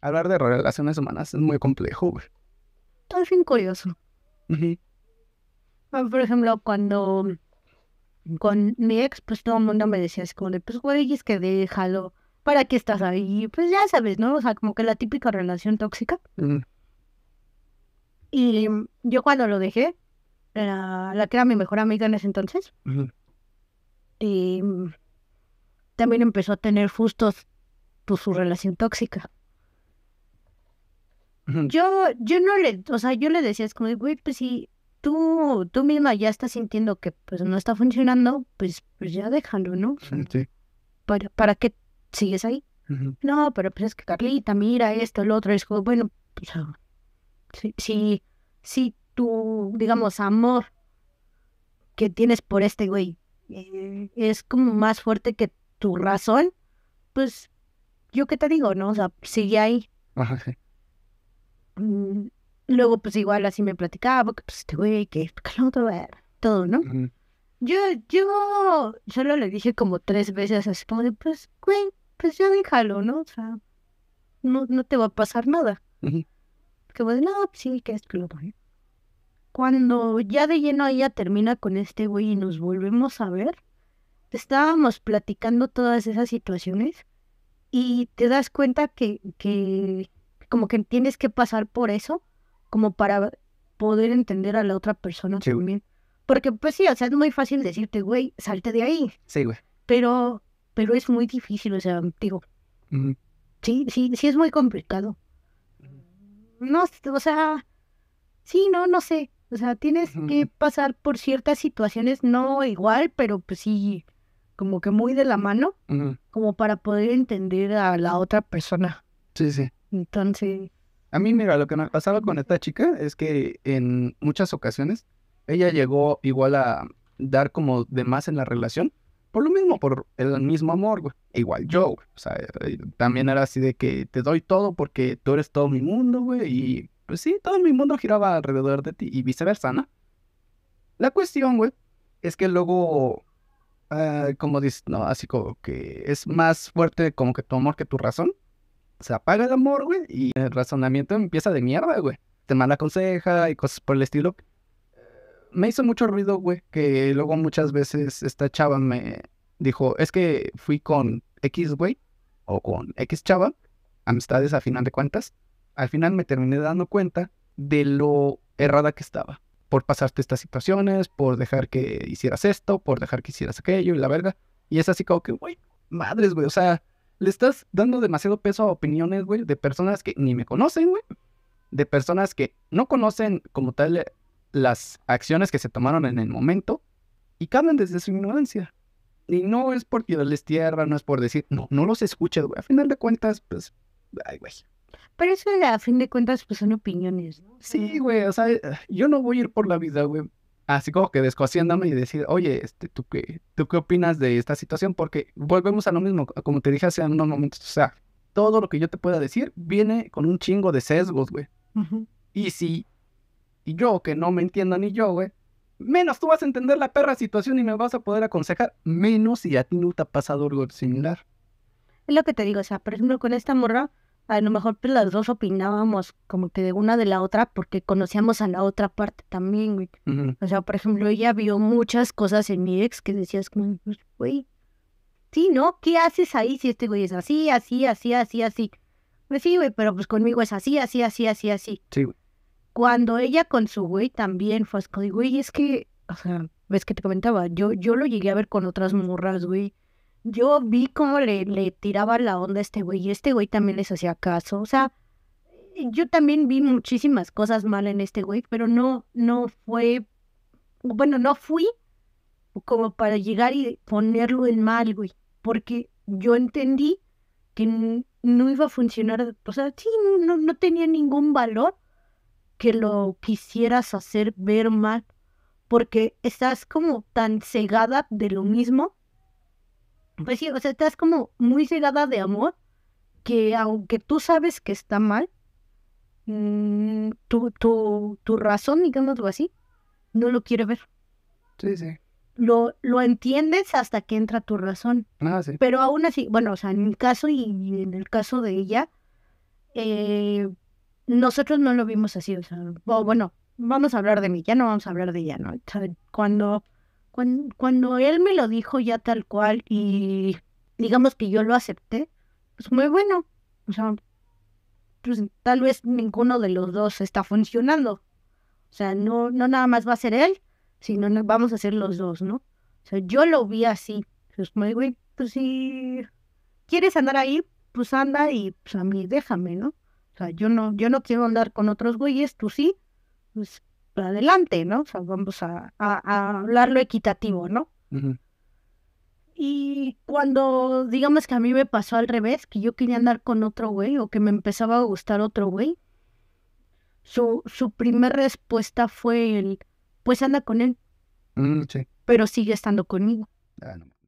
hablar de relaciones humanas es muy complejo, güey. Es bien curioso. Ah, por ejemplo, cuando con mi ex, pues todo el mundo me decía así como de, pues güey, es que déjalo, ¿para qué estás ahí? Pues ya sabes, ¿no? O sea, como que la típica relación tóxica. Y yo cuando lo dejé, la que era mi mejor amiga en ese entonces, y también empezó a tener justos pues, su relación tóxica. Yo, yo no le, o sea, yo le decía, es como, güey, pues si tú, tú misma ya estás sintiendo que pues no está funcionando, pues, pues ya déjalo, ¿no? Sí. ¿Para, ¿Para qué sigues ahí? No, pero pues es que Carlita, mira esto, el otro, es como, bueno, pues, ah, si, si, si tu, digamos, amor que tienes por este güey eh, es como más fuerte que tu razón, pues, yo qué te digo, ¿no? O sea, sigue ahí. Ajá, sí. Mm, luego, pues igual así me platicaba, porque pues este güey, que otro, eh, todo, ¿no? Yo, yo solo le dije como tres veces así como de, pues, güey, pues ya déjalo, ¿no? O sea, no, no te va a pasar nada. Que pues, no, sí, que es que Cuando ya de lleno ella termina con este güey y nos volvemos a ver, estábamos platicando todas esas situaciones y te das cuenta que, que, como que tienes que pasar por eso como para poder entender a la otra persona también. Porque pues sí, o sea, es muy fácil decirte, güey, salte de ahí. Sí, güey. Pero, pero es muy difícil, o sea, digo. Sí, sí, sí es muy complicado. No, o sea, sí, no, no sé. O sea, tienes que pasar por ciertas situaciones, no igual, pero pues sí, como que muy de la mano, como para poder entender a la otra persona. Sí, sí. Entonces... A mí, mira, lo que me pasaba con esta chica es que en muchas ocasiones ella llegó igual a dar como de más en la relación, por lo mismo, por el mismo amor, güey. Igual yo, güey. O sea, eh, también era así de que te doy todo porque tú eres todo mi mundo, güey. Y pues sí, todo mi mundo giraba alrededor de ti y viceversa, ¿no? La cuestión, güey, es que luego, ah, como dices, no, así como que es más fuerte como que tu amor que tu razón se apaga el amor, güey, y el razonamiento empieza de mierda, güey. Te mala aconseja y cosas por el estilo. Me hizo mucho ruido, güey, que luego muchas veces esta chava me dijo, es que fui con X, güey, o con X chava, amistades a final de cuentas. Al final me terminé dando cuenta de lo errada que estaba por pasarte estas situaciones, por dejar que hicieras esto, por dejar que hicieras aquello y la verga. Y es así como que, güey, madres, güey, o sea, le estás dando demasiado peso a opiniones, güey, de personas que ni me conocen, güey. De personas que no conocen como tal las acciones que se tomaron en el momento y caben desde su ignorancia. Y no es por tirarles tierra, no es por decir, no, no los escuches, güey. A final de cuentas, pues, ay, güey. Pero eso, a fin de cuentas, pues son opiniones, ¿no? Sí, güey, o sea, yo no voy a ir por la vida, güey, así como que descociéndome y decir, oye, este, ¿tú, qué, ¿tú qué opinas de esta situación? Porque volvemos a lo mismo, como te dije hace unos momentos, o sea, todo lo que yo te pueda decir viene con un chingo de sesgos, güey. Y si y yo, que no me entiendo ni yo, güey, menos tú vas a entender la perra situación y me vas a poder aconsejar, menos si a ti no te ha pasado algo similar. Es lo que te digo, o sea, por ejemplo, con esta morra, a lo mejor pues las dos opinábamos como que de una de la otra porque conocíamos a la otra parte también, güey. O sea, por ejemplo, ella vio muchas cosas en mi ex que decías como, pues, güey, sí, ¿no? ¿Qué haces ahí si este güey es así, así, así, así, así? Pues sí, güey, pero pues conmigo es así, así, así, así, así. Sí, güey. Cuando ella con su güey también fue así, güey, es que, o sea, ves que te comentaba, yo, yo lo llegué a ver con otras morras, güey yo vi cómo le, le tiraba la onda a este güey y este güey también les hacía caso. O sea, yo también vi muchísimas cosas mal en este güey, pero no, no fue, bueno, no fui como para llegar y ponerlo en mal, güey, porque yo entendí que no iba a funcionar, o sea, sí, no, no tenía ningún valor que lo quisieras hacer ver mal, porque estás como tan cegada de lo mismo pues sí, o sea, estás como muy cegada de amor, que aunque tú sabes que está mal, mm, tu, tu, tu razón, digamoslo así, no lo quiere ver. Sí, sí. Lo, lo entiendes hasta que entra tu razón. Ah, sí. Pero aún así, bueno, o sea, en mi caso y, en el caso de ella, eh, nosotros no lo vimos así, o sea, bueno, vamos a hablar de mí, ya no vamos a hablar de ella, ¿no? Cuando cuando, él me lo dijo ya tal cual y digamos que yo lo acepté, pues muy bueno. O sea, pues, tal vez ninguno de los dos está funcionando. O sea, no, no nada más va a ser él, sino vamos a ser los dos, ¿no? O sea, yo lo vi así. Pues, güey, pues si quieres andar ahí, pues anda y pues a mí déjame, ¿no? O sea, yo no, yo no quiero andar con otros güeyes, tú sí. Pues adelante, ¿no? O sea, vamos a, hablar lo hablarlo equitativo, ¿no? Y cuando, digamos que a mí me pasó al revés, que yo quería andar con otro güey o que me empezaba a gustar otro güey, su, su primera respuesta fue el, pues anda con él. Mm, Pero sigue estando conmigo. Ah, no.